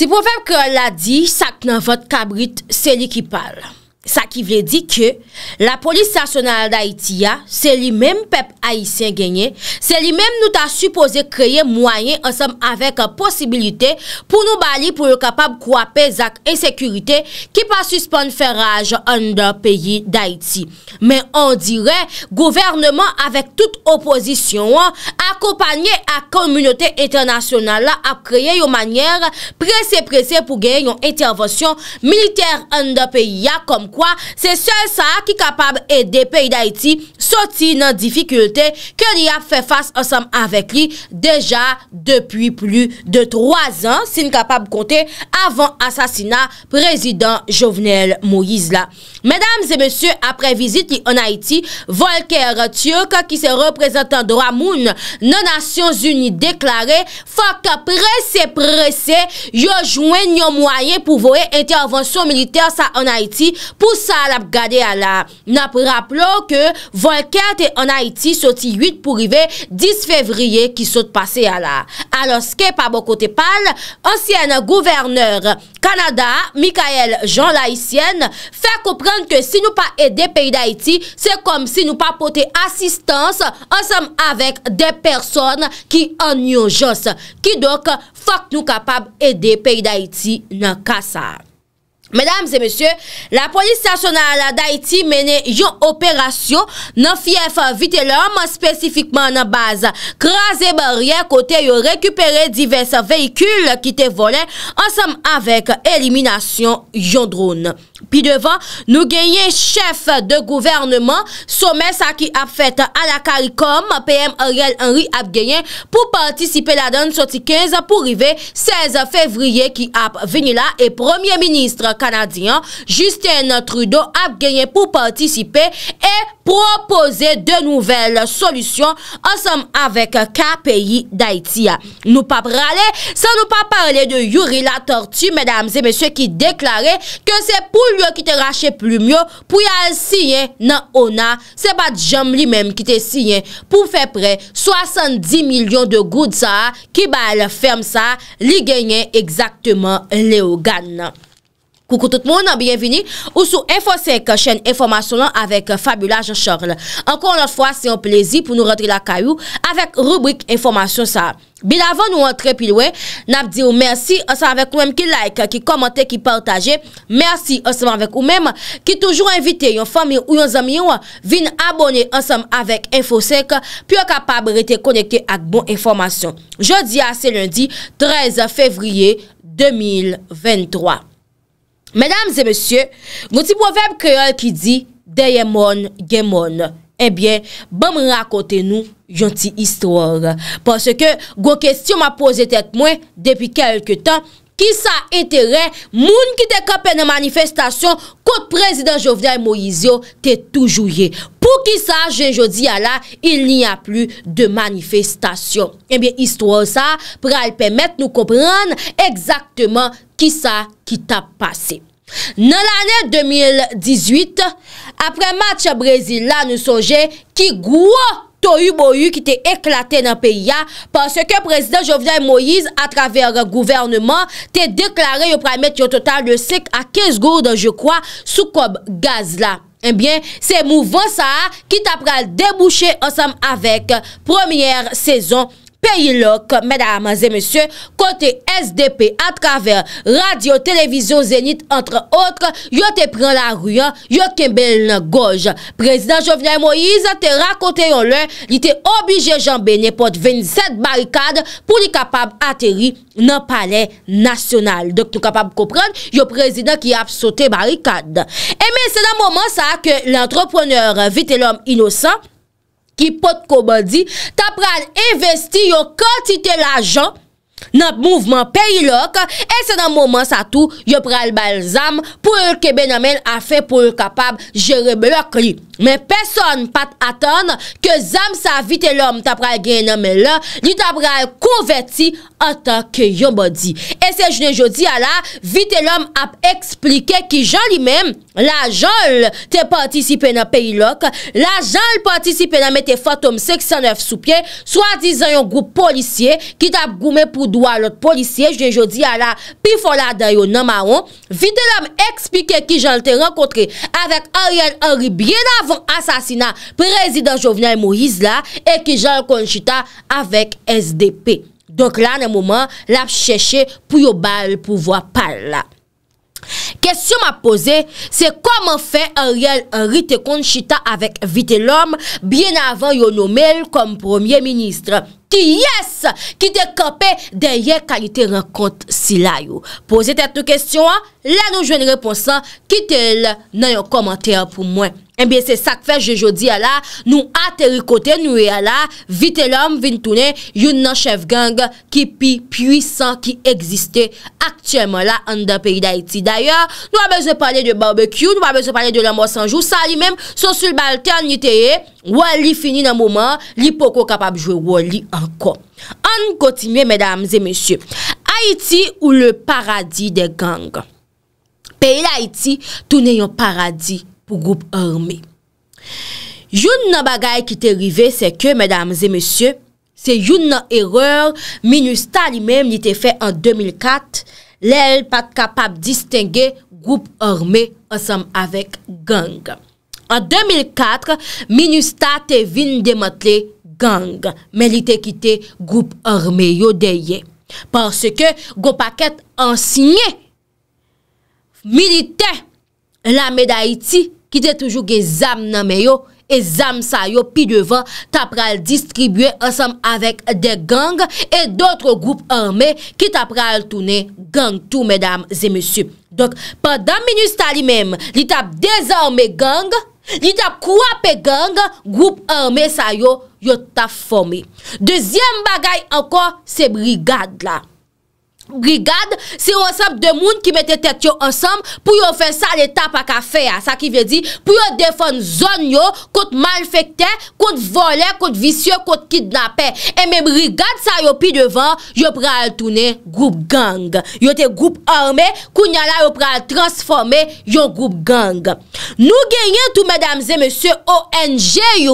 Se pou feb ke la di, sak nan vot kabrit se li ki pal. sa ki vle di ke, la polis sasonal da iti ya, se li mem pep aisyen genye, se li mem nou ta supose kreye mwanyen ansam avek posibilite pou nou bali pou yo kapab kwa pezak e sekurite ki pa suspon feraj an da peyi da iti. Men an dire gouvernement avek tout oposisyon, akopanyen a komunote internasyonale a kreye yo manyer prese prese pou genye yon etervosyon militer an da peyi ya kom Ou kwa se sel sa ki kapab e de peyi d'Haiti soti nan difikulte ke li a fe fas ansam avek li deja depi plu de 3 an sin kapab konte avan asasina prezident Jovenel Moizla. Medam se mesye apre vizit li an Haiti, Volker Tchouka ki se reprezentan Dramoun nan Nasyon Zuni deklare fa ka prese prese yo jwen yon mwayen pou voye ente avansyon militer sa an Haiti pouye. Pousa al ap gade ala, na pou rapplo ke 24 en Haiti soti 8 pou rive 10 fevriye ki soti pase ala. Alos ke pa bo kote pal, ansyen gouverneur Kanada, Mikael Jean Laissienne, fè koupren ke si nou pa ede peyi d'Haïti, se kom si nou pa pote asistans ansem avek de person ki annyo jos, ki dok fòk nou kapab ede peyi d'Haïti nan kasa. Mesdames et messieurs, la police stationale d'Haïti menè yon operasyon nan fief vite l'homme spesifikman nan baz krasè barriè kote yon rekupere diverse vehikul ki te volè ansèm avèk eliminasyon yon droun. Pi devan nou genyen chef de gouvernement, Sommessa ki ap fèt a la Kalkom, PM Ariel Henry ap genyen pou partisipe la dan, soti 15 pou rive, 16 fevriye ki ap veni la, e Premier Ministre Kanadyan, Justin Trudeau ap genyen pou partisipe, e... Propose de nouvel solusyon ansom avek ka peyi da iti ya. Nou pa prale, sa nou pa pale de Yurila Tortu, mèdames et mèsyè ki deklare ke se pou lyo ki te rache plu myo pou yal siyen nan ona, se bat jom li menm ki te siyen pou fe pre, 70 milyon de goud sa ki bal ferm sa li genyen eksakteman leogan nan. Koukou tout moun nan, bienveni ou sou Info 5, chèn informasyon nan avèk Fabula Jean-Charles. Ankon anot fwa, se yon plezi pou nou rentri la kayou avèk rubrik informasyon sa. Bil avon nou antre pil wè, nap di ou mersi, ansan avèk ou mèm ki like, ki komante, ki partaje. Mersi ansan avèk ou mèm ki toujou invite yon fami ou yon zami yon vin abone ansan avèk Info 5, pi an kapab rete konekte ak bon informasyon. Jodi a se lundi, 13 fevriye 2023. Mèdames et mèsyè, gouti pouveb kreol ki di, deyè moun, gen moun. Ebyen, eh bèm bon, rakote nou, jonti històre. Pòsè ke gout kèstyon ma pose tèt mwen, depi kelke tan, Ki sa etere, moun ki te kapen nan manifestasyon, kote prezident Jovnia Moizio te toujouye. Pou ki sa, jenjo di ala, il ni a plu de manifestasyon. Ebyen, eh istwa ou sa, pral pemet nou kopran, ekzaktman ki sa ki ta pase. Nan l'anè 2018, apre match a Brésil, la nou soje ki Goua, To yu bo yu ki te eklate nan pe ya, panse ke prezident Jovian Moïse a traver gouvernement te deklare yo pramete yo total le sek a 15 gourd an je kwa sou kob gaz la. Enbyen, eh se mou vonsa ki ta pral debouche ansam avek premièr sezon yon. Peyi lòk, mèda amaze mèsyè, kote SDP, Atkaver, Radio, Televizyon, Zenit, antre otre, yo te pren la ruyan, yo kembel nan goj. Prezident Jovnia Moïse te rakote yon lè, li te obige janbe nepot 27 barikade pou li kapab ateri nan palè nasyonal. Dok nou kapab koupren yo prezident ki ap sote barikade. E eh men se nan mouman sa ke l'antrepreneur vite lòm inosan, ki pot kobadi, ta pral investi yo kantite l ajan nan mouvman peyi lok, e se nan mouman sa tou, yo pral balsam pou yon kebe namen a fe pou yon kapab jere blok li. men peson pat atan ke zam sa vite lom tap ral gen namen la, li tap ral konverti ata ke yon bodi. Ese jne jodi ala, vite lom ap eksplike ki jan li men la jol te partisipe nan peyi lok, la jol partisipe nan mette fatom 609 sou pye, swa dizan yon group polisye ki tap goume pou doa lot polisye, jne jodi ala pi fola dayo nan maron, vite lom eksplike ki jan te renkotre avet Ariel Henri bien av Fon asasina prezident jovenel Moïse la e ki jan konchita avèk SDP. Donk la nan mouman la chèche pou yo bal pou vwa pal la. Kèsyon ma pose, se kòman fè a rèl rite konchita avèk vite lòm bien avè yon nomel konm promye ministre. Ti yes, ki te kapè den yè kalite renkont si la yo. Pose tèt nou kèsyon, la nou jwen reponsan, ki tèl nan yon komantèr pou mwen. Eh en bin se sak fej de jodi ala, nou a teri kote nou e ala, vite lom vin toune yon nan chef gang ki pi pwisan ki egziste aktiyenman la an dan peyi d'Haïti. D'ayor, nou a beze pwane de barbecue, nou a beze pwane de lomo sanjou, sa li menm sou sul balte an niteye, wali fini nan mouman, li poko kapab jwe wali anko. An kontinye, mèdames et mèsyou. Haïti ou le paradis de gang. Peyi d'Haïti, toune yon paradis. Ou group orme Joun nan bagay ki te rive Se ke, medamze, mesye Se joun nan eror Minusta li mem li te fe en 2004 Le el pat kapab distenge Group orme Ansem avek gang En 2004 Minusta te vin demotle gang Men li te kite group orme Yo deye Parce ke go paket ansigne Milite La medayiti ki te toujou ge zam nanme yo, e zam sa yo pi devan, tap ral distribuye ansam avek de gang, e dotre goup arme, ki tap ral toune gang tou, medam zemesup. Dok, padam minus ta li mem, li tap dez arme gang, li tap kwape gang, goup arme sa yo, yo tap fome. Dezyem bagay ankon, se brigade la. brigade, se yo ansap de moun ki mette tet yo ansap pou yo fe sa le tap a ka fe a, sa ki ve di pou yo defon zon yo, kout malfekte, kout vole, kout visye, kout kidnape, e men brigade sa yo pi devan, yo pre al toune, group gang, yo te group armé, kou nyala yo pre al transforme, yo group gang nou genyen tou medamze mese ONG yo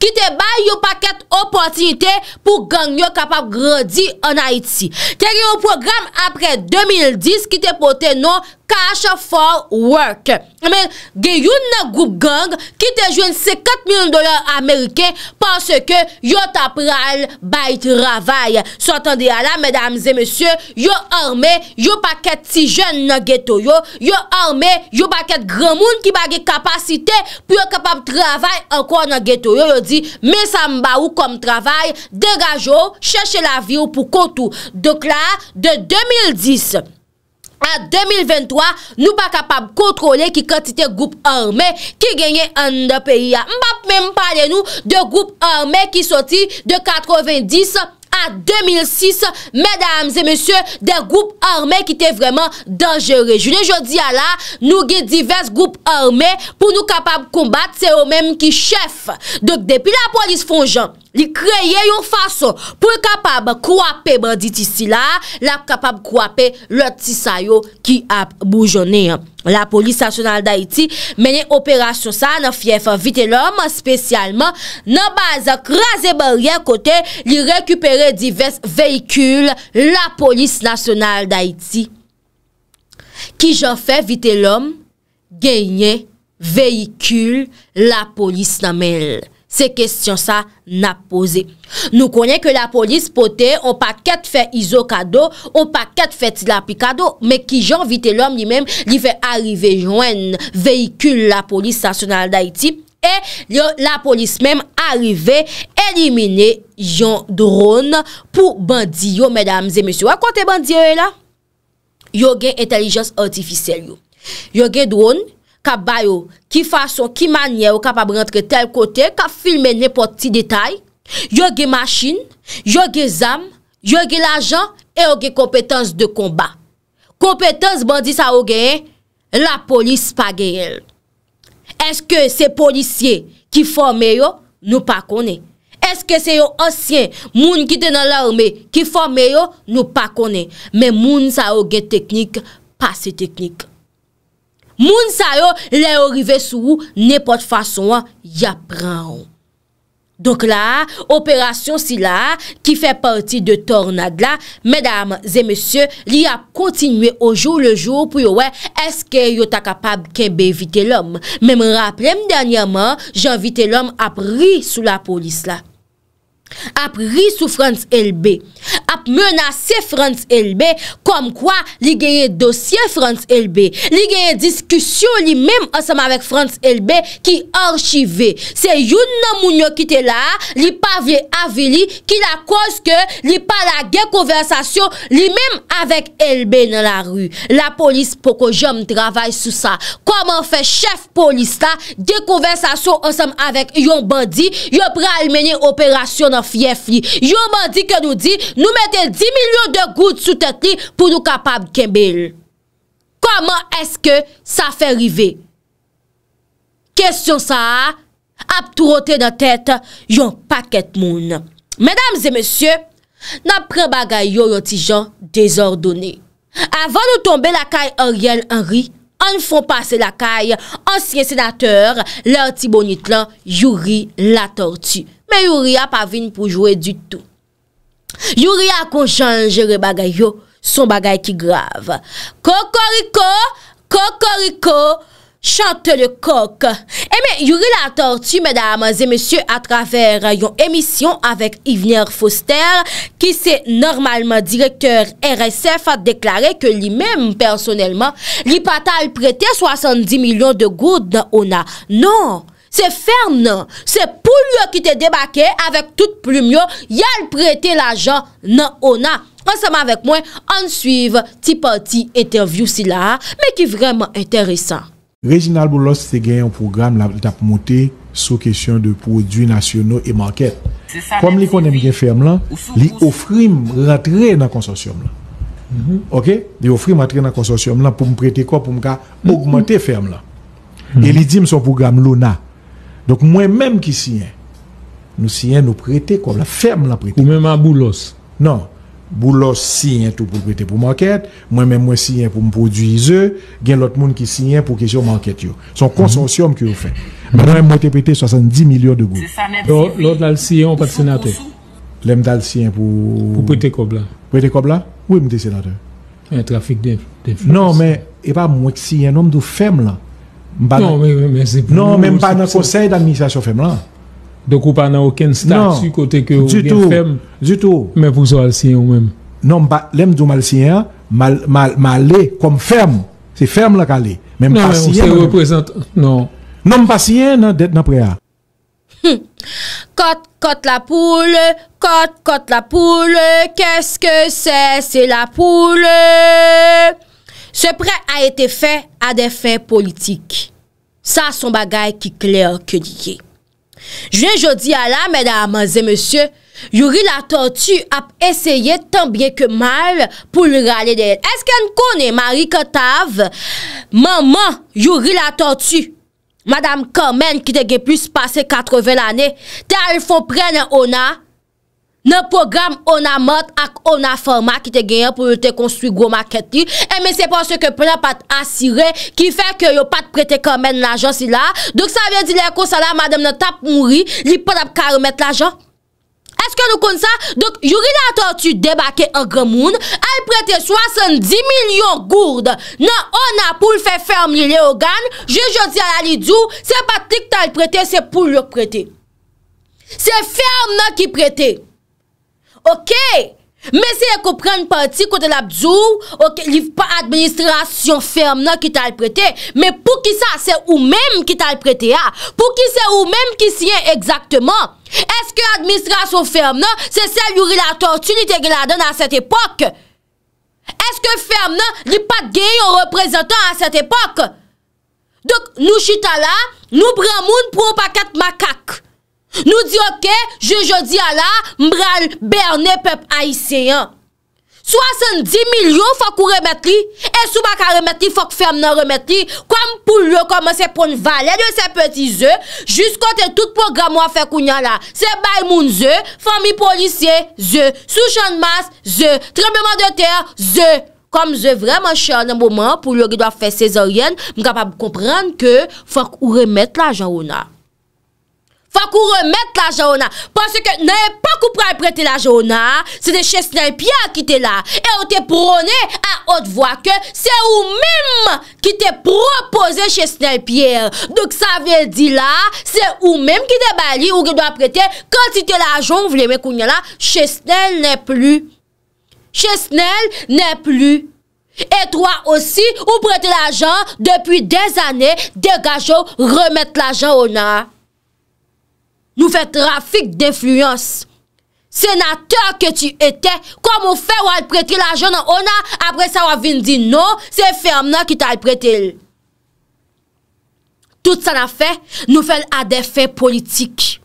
ki te bay yo paket opotinite pou gang yo kapap grodi an Haiti, teri yo program apre 2010 ki te pote nou Cash for work. Amèl, ge yon nan goup gang, ki te jwen se 4 000 dolar Amerike, panse ke yo tap ral bayi travay. Sotan de ala, mèdames et mèsyè, yo orme, yo paket si jen nan geto yo, yo orme, yo paket gran moun ki bagi kapasite, pou yo kapab travay anko nan geto yo. Yo di, mè sa mba ou kom travay, degajo, chèche la vi ou pou koutou. Dekla, de 2010. A 2023, nou pa kapab kontrole ki kantite goup armè ki genye an da peyi ya. Mbap mèm pale nou de goup armè ki soti de 90 a 2006, mèdames et monsieurs, de goup armè ki te vreman dangere. Jounè jodi a la, nou gè divers goup armè pou nou kapab kombat, se ou mèm ki chef. Dok depi la polis fon jant. Li kreye yon fason pou kapab kwape bandit isi la, la kapab kwape loti sayo ki ap boujone. La polis nasyonal da iti menye operasyon sa nan fyef, vite lom spesyalman nan baza kreze baryen kote, li rekupere divers veykul la polis nasyonal da iti. Ki jan fe vite lom, genye veykul la polis namel. Se kestyon sa na pose Nou konye ke la polis pote On pa ket fe izo kado On pa ket fe tila pi kado Me ki jan vite lom li men Li fe arrive jwen Veikul la polis stasyonal da iti E la polis men Arrive elimine Jan drone Po bandi yo Yo gen Intelligence artificer yo Yo gen drone ka bayo, ki fason, ki manye ou kapab rentre tel kote, ka filme nepot ti detay, yoge masin, yoge zam, yoge lajan, e yoge kompetans de komba. Kompetans bandi sa ouge e, la polis pa gey el. Eske se polisye ki forme yo, nou pa kone. Eske se yo ansyen, moun ki te nan la oume, ki forme yo, nou pa kone. Men moun sa ouge teknik, pa se teknik. Moun sa yo, le orive sou, nepot fason, ya pran ou. Dok la, operasyon si la, ki fe parti de tornad la, medam, zemesye, li ap kontinue ojou lejou pou yo we, eske yo ta kapab kenbe evite lom. Mem raplem danyaman, janvite lom ap ri sou la polis la. Ap ri sou France LB. ap menase France LB kom kwa li genye dosye France LB. Li genye diskusyon li menm ansem avèk France LB ki orchive. Se yon nan mounyo ki te la, li pavye avili ki la koske li pala gen konversasyon li menm avèk LB nan la ru. La polis poko jom travay sou sa. Koman fe chef polis la, gen konversasyon ansem avèk yon bandi, yon pre almenye operasyon anfyef li. Yon bandi ke nou di, nou menmen metel 10 milyon de gout sou tet li pou nou kapab kembel. Koman eske sa fe rive? Kestyon sa a, ap tou roten nan tet yon paket moun. Medams e monsye, nan pre bagay yo yon ti jan dezordonne. Avan nou tombe la kay oriel an ri, an foun pase la kay ansyen senateur, lor ti bonit lan, yon ri la torti. Men yon ri ap avin pou jowe du tout. Youri akon chanjere bagay yo, son bagay ki grave. Kokoriko, kokoriko, chante le kok. Eme, eh youri la tortue, mèdames et mèsyè, atraver yon emisyon avèk Yvniar Fauster, ki se normalman direktèr RSF a deklare ke li mèm personèlman, li patal prété 70 milyon de goud na ona. Non! Se ferm nan, se pou lyo ki te debake Avèk tout ploumyo Yal prete la jan nan ona Anseman avèk mwen, an suive Ti parti eterviou si la Mè ki vreman enteresan Reginald Boulos se gen yon program La tapmote sou kesyon de Produit nasyonou e market Kom li konem gen ferm lan Li ofrim ratre nan konsorsyon mhm. Ok? Li ofrim ratre nan konsorsyon lan pou m prete kwa Pou m ka mhm. augmente ferm lan Li di m son program lona Donc moi-même qui signe, nous signons nous prêter comme la ferme la prêter. Ou même à Boulos. Non. Boulos signe tout pour prêter pour enquête, moi-même moi signe pour me produire, il y a l'autre monde qui signe pour question market yo. Son consortium que vous qui fait. Moi moi j'ai prêté 70 millions de gouttes. L'autre là signe pas de sénateur. L'aime dal signe pour pour prêter comme là. Prêter comme là Oui, monsieur sénateur. Un trafic d'influence. Non, mais et pas moi qui signe un homme de ferme là. Non, men pa nan konsey dan misyasyon fem lan. Dok ou pa non. non, non, nan okèn statu kote ke ou gen fem. Non, joutou. Men pou sou alsyen ou men. Non, lem joutou mal syen, mal le kon ferm. Se ferm la kal le. Men pas syen. Non, men pou sou yon prezante. Non, men pas syen nan det nan prea. Kot, kot la poule. Kot, kot la poule. Kèst ke sè? Se la poule. Se pre a ete fe a defen politik. Sa son bagay ki kler ke liye. Jwen jodi ala, mèdame zè monsye, yuri la tortu ap esye tan bie ke mal pou li gale den. Eske an kone, marikotav? Maman, yuri la tortu. Madame Kamen ki dege plus pase 80 lane, te al fò pren an ona. Nan program ona mat ak ona forma ki te genyen pou yo te konstruy gwo maket li. Eme se pon se ke pwene pat asire ki fek yo pat prete komen nan jansi la. Dok sa ven di leko sa la madem nan tap mouri li pwene ap ka remet nan jansi. Eske nou kon sa? Dok yuri la atortu debake an gwen moun. El prete 70 milyon gourd. Nan ona pou l fe ferm li le ogan. Je jodi ala li djou. Se pat lik tan el prete se pou l lok prete. Se ferm nan ki prete. Ok, mese yè ko pren yon parti kote la bzou, ok, li pa administrasyon ferm nan ki tal prete, mè pou ki sa, se ou mèm ki tal prete a, pou ki se ou mèm ki siye, exactement, eske administrasyon ferm nan, se sel yon relator tu li te gè la den an set epok, eske ferm nan, li pat gè yon reprezentan an set epok, dok nou chita la, nou pran moun pro pa kat makak, Nou di ok, je je di ala, mbral berne pep aiseyan. 70 milyon fok ou remet li, e sou baka remet li, fok ferm nan remet li, kwa m pou lyo komanse pon valen yo se peti ze, jis kote tout program wafek ou nyan la. Se bay moun ze, fami polisye, ze, sou chanmas, ze, tremleman de ter, ze. Kom ze vreman chanman pou lyo ki doa fe sezaryen, m kapab komprende ke fok ou remet la jan ou nan. Pa kou remet la jaonan. Pase ke nan e pa kou prete la jaonan. Se de Cheznel Pierre ki te la. E ou te prone a ot vwa ke. Se ou mem ki te propoze Cheznel Pierre. Douk sa vel di la. Se ou mem ki te bali. Ou ki do aprete. Kansi te la jon vleme kou nye la. Cheznel ne plu. Cheznel ne plu. E toi osi ou prete la jan. Depi de zane de gajo remet la jaonan. Nou fè trafik d'influens. Senateur ke ti etè, kom ou fè wè alpreti la joun an ona, apre sa wè vin di nou, se fè amna ki ta alpretil. Tout sa na fè, nou fè l'adefè politik.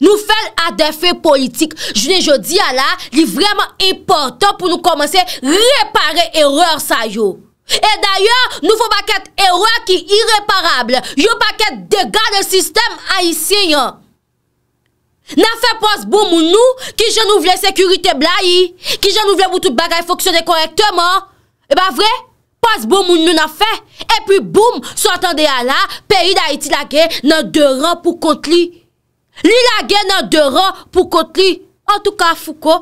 Nou fè l'adefè politik. Joun e jodi a la, li vreman importan pou nou komanse repare eror sa yo. E d'ayon, nou fò baket erwa ki ireparable. Yo baket degade sistem a isye yon. Na fè pasbou moun nou, ki jen nou vle sekurite bla yi. Ki jen nou vle boutout bagay foksyone korekteman. E ba vre, pasbou moun nou na fè. E pi boum, sou atande ya la, peyi da iti la gen nan de ran pou kont li. Li la gen nan de ran pou kont li. En tou ka fou ko,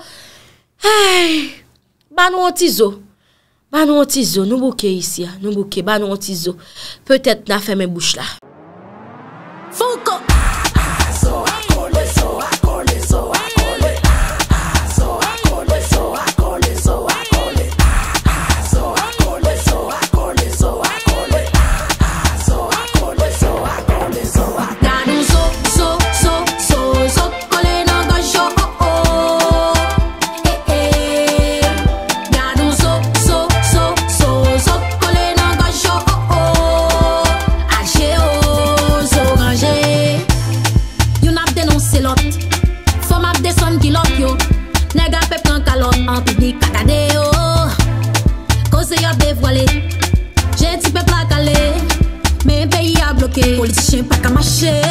banou an tizo. Ba nou an tizo, nou bouke isi ya, nou bouke, ba nou an tizo. Pe tèt nan fèmè bouch la. shit.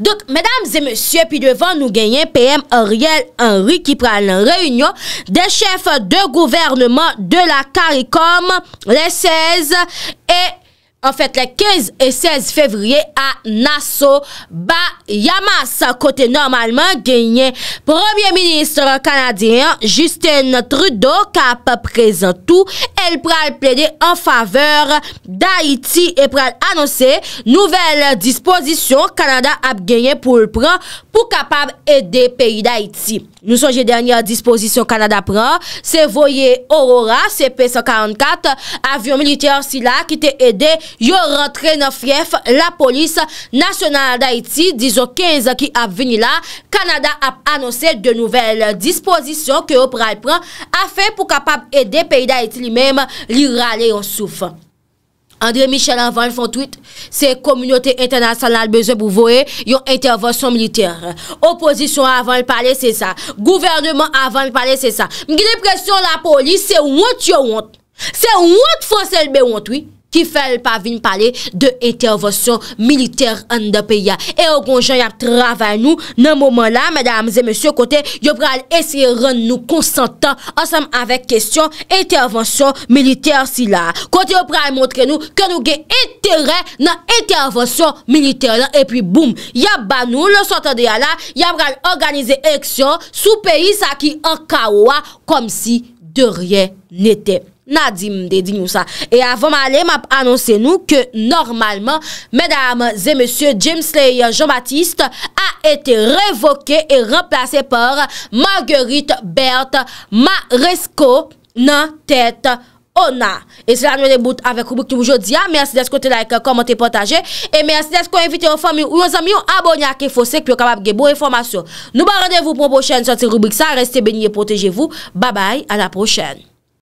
Donc, mesdames et messieurs, puis devant nous gagnons PM Ariel Henry qui prend la réunion des chefs de gouvernement de la CARICOM, les 16 et En fèt, le 15 et 16 février a Nassau ba Yamassa kote normalman genyen. Premier ministre kanadyen Justin Trudeau kap prezentou el pral plede en faveur d'Haïti et pral annonse nouvel disposition kanada ap genyen pou l'pran pou kapab ede peyi d'Haïti. Nou son je danyan disposisyon Kanada pran, se voye Aurora CP-44 avyon militer si la ki te ede yo rentre na fief la polis nasyonal da iti. Dizo 15 ki ap veni la, Kanada ap anonsen de nouvel disposisyon ki yo pran pran a fe pou kapap ede peyi da iti li mem li rale yo souf. Andre Michel avan l fon tweet, se komunyote internasal nan l bezen pou voe, yon intervensyon militer. Oposisyon avan l pale, se sa. Gouvernement avan l pale, se sa. M gilè presyon la polis, se wot yo wot. Se wot fon selbe wot, oui. Ki fèl pa vin pale de intervonsyon militer an de pe ya. E o gonjan yap travay nou nan mouman la, mèdames et mèsyò, kote yo pral esye ren nou konsantan ansem avèk kèsyon intervonsyon militer si la. Kote yo pral montre nou ke nou gen etere nan intervonsyon militer la. E pi boum, yap ban nou lò sotan de ya la, yap pral organize eksyon sou peyi sa ki an kawwa kom si de ryen nete. Nadim de di nou sa E avon male map anonsen nou Ke normalman Mesdames et messieurs James Slayer Jean-Baptiste a ete revoke E remplase por Marguerite Berthe Maresco nan tete Ona E se lan nou de bout avek rubrik toujoudia Mersi desko te like, komente, potaje E mersi desko evite ou fami ou yon zami ou abonya Ke fosek pou yo kabab ge bou informasyon Nou ba randevou pou mwen pochene Sante rubrik sa, reste beni e protejevou Babay, anaprochene